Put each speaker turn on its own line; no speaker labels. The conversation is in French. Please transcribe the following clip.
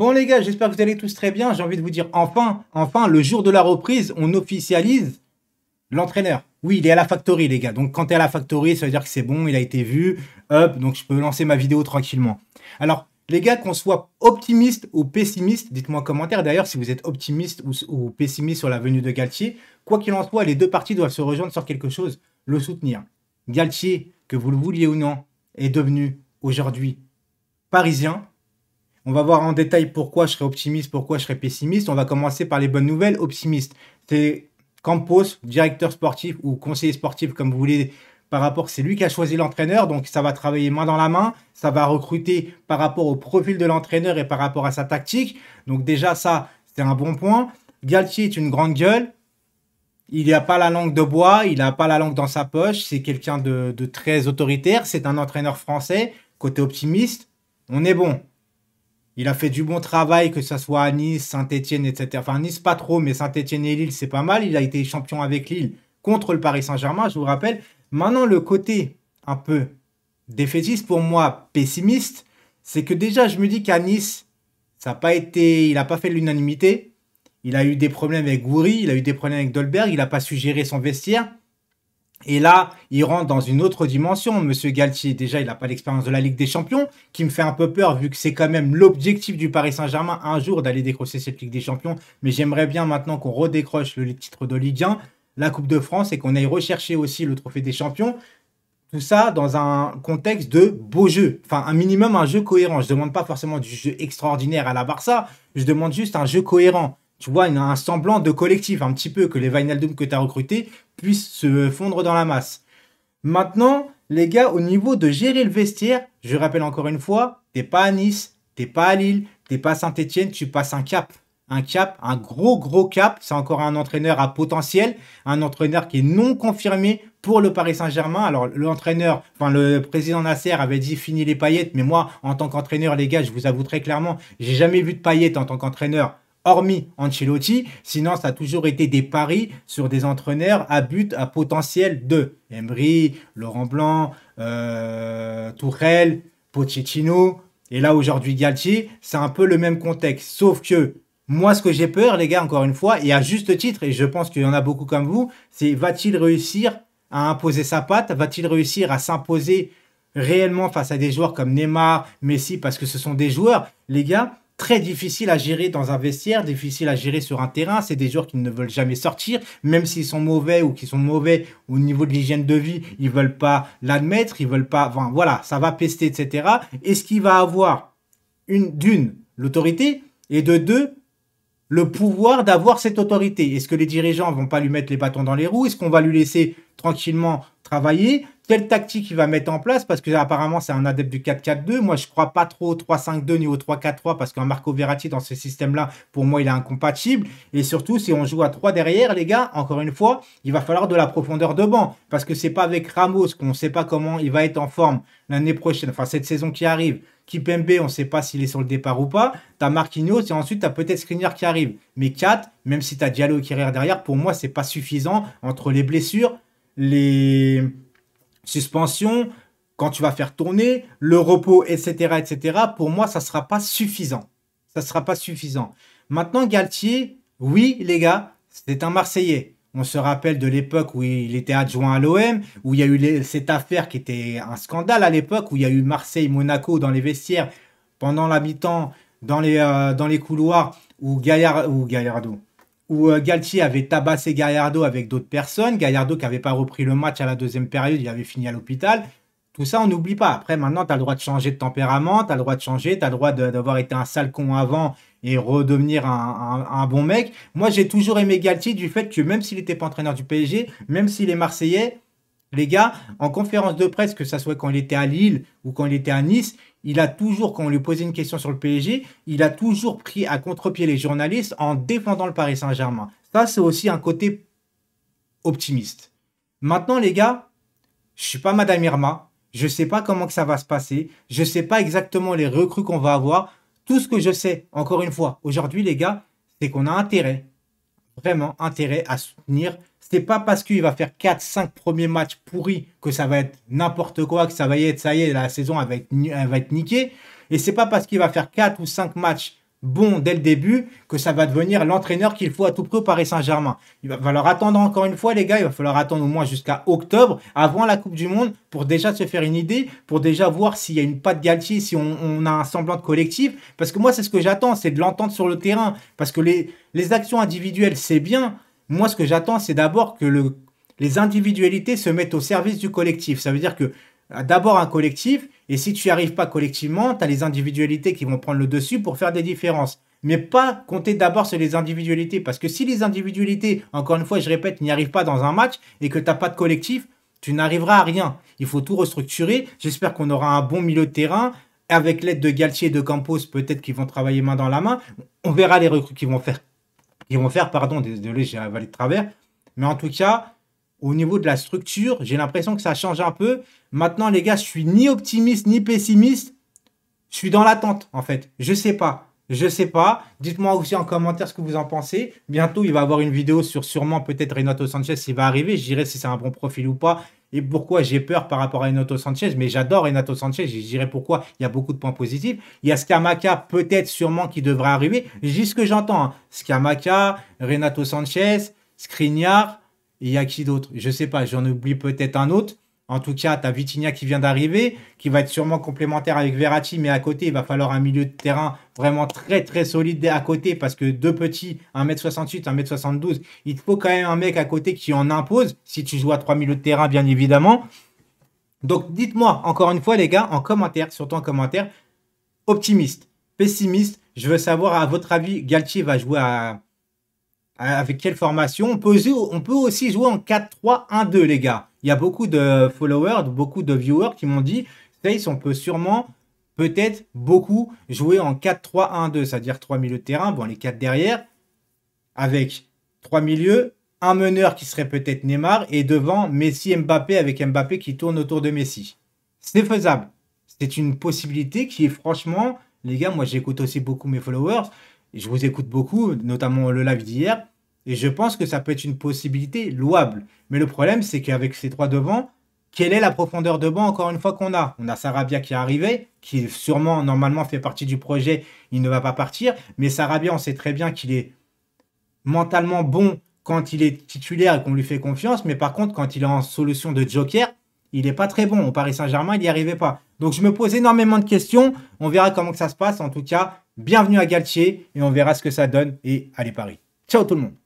Bon les gars, j'espère que vous allez tous très bien. J'ai envie de vous dire enfin, enfin, le jour de la reprise, on officialise l'entraîneur. Oui, il est à la factory les gars. Donc quand tu es à la factory, ça veut dire que c'est bon, il a été vu. Hop, donc je peux lancer ma vidéo tranquillement. Alors les gars, qu'on soit optimiste ou pessimiste, dites-moi en commentaire d'ailleurs si vous êtes optimiste ou, ou pessimiste sur la venue de Galtier. Quoi qu'il en soit, les deux parties doivent se rejoindre sur quelque chose, le soutenir. Galtier, que vous le vouliez ou non, est devenu aujourd'hui parisien on va voir en détail pourquoi je serais optimiste, pourquoi je serais pessimiste. On va commencer par les bonnes nouvelles. Optimiste, c'est Campos, directeur sportif ou conseiller sportif, comme vous voulez, par rapport, c'est lui qui a choisi l'entraîneur, donc ça va travailler main dans la main, ça va recruter par rapport au profil de l'entraîneur et par rapport à sa tactique. Donc déjà ça, c'est un bon point. Galtier est une grande gueule. Il n'a pas la langue de bois, il n'a pas la langue dans sa poche. C'est quelqu'un de très autoritaire. C'est un entraîneur français. Côté optimiste, on est bon. Il a fait du bon travail, que ce soit à Nice, Saint-Etienne, etc. Enfin, Nice, pas trop, mais Saint-Etienne et Lille, c'est pas mal. Il a été champion avec Lille contre le Paris Saint-Germain, je vous rappelle. Maintenant, le côté un peu défaitiste, pour moi, pessimiste, c'est que déjà, je me dis qu'à Nice, ça n'a pas été, il n'a pas fait l'unanimité. Il a eu des problèmes avec Goury, il a eu des problèmes avec Dolberg, il n'a pas su gérer son vestiaire. Et là, il rentre dans une autre dimension. Monsieur Galtier, déjà, il n'a pas l'expérience de la Ligue des Champions, qui me fait un peu peur, vu que c'est quand même l'objectif du Paris Saint-Germain un jour d'aller décrocher cette Ligue des Champions. Mais j'aimerais bien maintenant qu'on redécroche le titre de la Coupe de France, et qu'on aille rechercher aussi le Trophée des Champions. Tout ça dans un contexte de beau jeu. Enfin, un minimum, un jeu cohérent. Je ne demande pas forcément du jeu extraordinaire à la Barça. Je demande juste un jeu cohérent tu vois, un semblant de collectif, un petit peu, que les Vinaldum que tu as recrutés puissent se fondre dans la masse. Maintenant, les gars, au niveau de gérer le vestiaire, je rappelle encore une fois, t'es pas à Nice, t'es pas à Lille, t'es pas à Saint-Etienne, tu passes un cap. Un cap, un gros gros cap. C'est encore un entraîneur à potentiel, un entraîneur qui est non confirmé pour le Paris Saint-Germain. Alors l'entraîneur, enfin le président Nasser avait dit fini les paillettes, mais moi, en tant qu'entraîneur, les gars, je vous avoue très clairement, j'ai jamais vu de paillettes en tant qu'entraîneur hormis Ancelotti. Sinon, ça a toujours été des paris sur des entraîneurs à but à potentiel de Emery, Laurent Blanc, euh, Tourelle, Pochettino. Et là, aujourd'hui, Galtier, c'est un peu le même contexte. Sauf que moi, ce que j'ai peur, les gars, encore une fois, et à juste titre, et je pense qu'il y en a beaucoup comme vous, c'est va-t-il réussir à imposer sa patte Va-t-il réussir à s'imposer réellement face à des joueurs comme Neymar, Messi, parce que ce sont des joueurs, les gars, très difficile à gérer dans un vestiaire, difficile à gérer sur un terrain. C'est des gens qui ne veulent jamais sortir, même s'ils sont mauvais ou qui sont mauvais au niveau de l'hygiène de vie, ils veulent pas l'admettre, ils veulent pas. Enfin, voilà, ça va pester, etc. Est-ce qu'il va avoir une d'une l'autorité et de deux le pouvoir d'avoir cette autorité Est-ce que les dirigeants vont pas lui mettre les bâtons dans les roues Est-ce qu'on va lui laisser tranquillement travailler quelle tactique il va mettre en place parce que apparemment c'est un adepte du 4-4-2. Moi je crois pas trop au 3-5-2 ni au 3-4-3 parce qu'un Marco Verratti dans ce système là pour moi il est incompatible et surtout si on joue à 3 derrière les gars, encore une fois, il va falloir de la profondeur de banc parce que c'est pas avec Ramos qu'on sait pas comment il va être en forme l'année prochaine, enfin cette saison qui arrive. Kipembe, on ne sait pas s'il est sur le départ ou pas. T'as Marquinhos et ensuite t'as peut-être Skriniar qui arrive. Mais 4, même si t'as Diallo qui arrive derrière, pour moi c'est pas suffisant entre les blessures, les suspension, quand tu vas faire tourner, le repos, etc., etc., pour moi, ça ne sera pas suffisant. Ça ne sera pas suffisant. Maintenant, Galtier, oui, les gars, c'est un Marseillais. On se rappelle de l'époque où il était adjoint à l'OM, où il y a eu cette affaire qui était un scandale à l'époque, où il y a eu Marseille-Monaco dans les vestiaires, pendant la mi-temps, dans les, euh, couloirs, où, Gaillard, où euh, Galtier avait tabassé Gallardo avec d'autres personnes, Gallardo qui n'avait pas repris le match à la deuxième période, il avait fini à l'hôpital. Tout ça, on n'oublie pas. Après, maintenant, tu as le droit de changer de tempérament, tu as le droit de changer, tu as le droit d'avoir été un sale con avant et redevenir un, un bon mec. Moi, j'ai toujours aimé Galtier du fait que même s'il n'était pas entraîneur du PSG, même s'il est marseillais, les gars, en conférence de presse, que ça soit quand il était à Lille ou quand il était à Nice, il a toujours, quand on lui posait une question sur le PSG, il a toujours pris à contre-pied les journalistes en défendant le Paris Saint-Germain. Ça, c'est aussi un côté optimiste. Maintenant, les gars, je suis pas Madame Irma. Je ne sais pas comment que ça va se passer. Je ne sais pas exactement les recrues qu'on va avoir. Tout ce que je sais, encore une fois, aujourd'hui, les gars, c'est qu'on a intérêt, vraiment intérêt à soutenir n'est pas parce qu'il va faire 4-5 premiers matchs pourris que ça va être n'importe quoi, que ça va y être, ça y est, la saison va, être, niquée. Et c'est pas parce qu'il va faire 4 ou 5 matchs bons dès le début que ça va devenir l'entraîneur qu'il faut à tout prix au Paris Saint-Germain. Il va falloir attendre encore une fois, les gars, il va falloir attendre au moins jusqu'à octobre, avant la Coupe du Monde, pour déjà se faire une idée, pour déjà voir s'il y a une patte Galtier, si on, a un semblant de collectif. Parce que moi, c'est ce que j'attends, c'est de l'entendre sur le terrain. Parce que les actions individuelles, c'est bien, moi, ce que j'attends, c'est d'abord que les individualités se mettent au service du collectif. Ça veut dire que euh, d'abord un collectif, et si tu n'y arrives pas collectivement, tu as les individualités qui vont prendre le dessus pour faire des différences. Mais pas compter d'abord sur les individualités, parce que si les individualités, encore une fois, je répète, n'y arrivent pas dans un match et que tu n'as pas de collectif, tu n'arriveras à rien. Il faut tout restructurer. J'espère qu'on aura un bon milieu de terrain. Avec l'aide de Galtier et de Campos, peut-être qu'ils vont travailler main dans la main. On verra les recrues qui vont faire ils vont faire, pardon, désolé, j'ai avalé de travers. Mais en tout cas, au niveau de la structure, j'ai l'impression que ça change un peu. Maintenant, les gars, je suis ni optimiste ni pessimiste. Je suis dans l'attente, en fait. Je sais pas. Je sais pas. Dites-moi aussi en commentaire ce que vous en pensez. Bientôt, il va y avoir une vidéo sur sûrement peut-être Renato Sanchez Il va arriver. Je dirais si c'est un bon profil ou pas et pourquoi j'ai peur par rapport à Renato Sanchez, mais j'adore Renato Sanchez, je dirais pourquoi, il y a beaucoup de points positifs. Il y a Scamaca, peut-être sûrement, qui devrait arriver, juste ce que j'entends. Hein. Scamaca, Renato Sanchez, Skriniar, il y a qui d'autre Je ne sais pas, j'en oublie peut-être un autre. En tout cas, tu as Vitinha qui vient d'arriver, qui va être sûrement complémentaire avec Verratti, mais à côté, il va falloir un milieu de terrain vraiment très très solide à côté parce que deux petits, 1m68, 1m72, il faut quand même un mec à côté qui en impose si tu joues à trois milieux de terrain, bien évidemment. Donc dites-moi encore une fois, les gars, en commentaire, surtout en commentaire, optimiste, pessimiste, je veux savoir à votre avis, Galtier va jouer à avec quelle formation. On peut, aussi jouer en 4-3-1-2, les gars. Il y a beaucoup de followers, beaucoup de viewers qui m'ont dit, Stace, on peut sûrement, peut-être beaucoup, jouer en 4-3-1-2, c'est-à-dire 3 milieux de terrain, bon, les 4 derrière, avec 3 milieux, un meneur qui serait peut-être Neymar, et devant Messi Mbappé, avec Mbappé qui tourne autour de Messi. C'est faisable. C'est une possibilité qui est franchement, les gars, moi j'écoute aussi beaucoup mes followers je vous écoute beaucoup, notamment le live d'hier, et je pense que ça peut être une possibilité louable. Mais le problème, c'est qu'avec ces trois devants, quelle est la profondeur de banc encore une fois qu'on a On a Sarabia qui est arrivé, qui sûrement normalement fait partie du projet, il ne va pas partir, mais Sarabia, on sait très bien qu'il est mentalement bon quand il est titulaire et qu'on lui fait confiance, mais par contre, quand il est en solution de joker, il n'est pas très bon. Au Paris Saint-Germain, il n'y arrivait pas. Donc je me pose énormément de questions. On verra comment que ça se passe. En tout cas, bienvenue à Galtier et on verra ce que ça donne. Et allez Paris. Ciao tout le monde.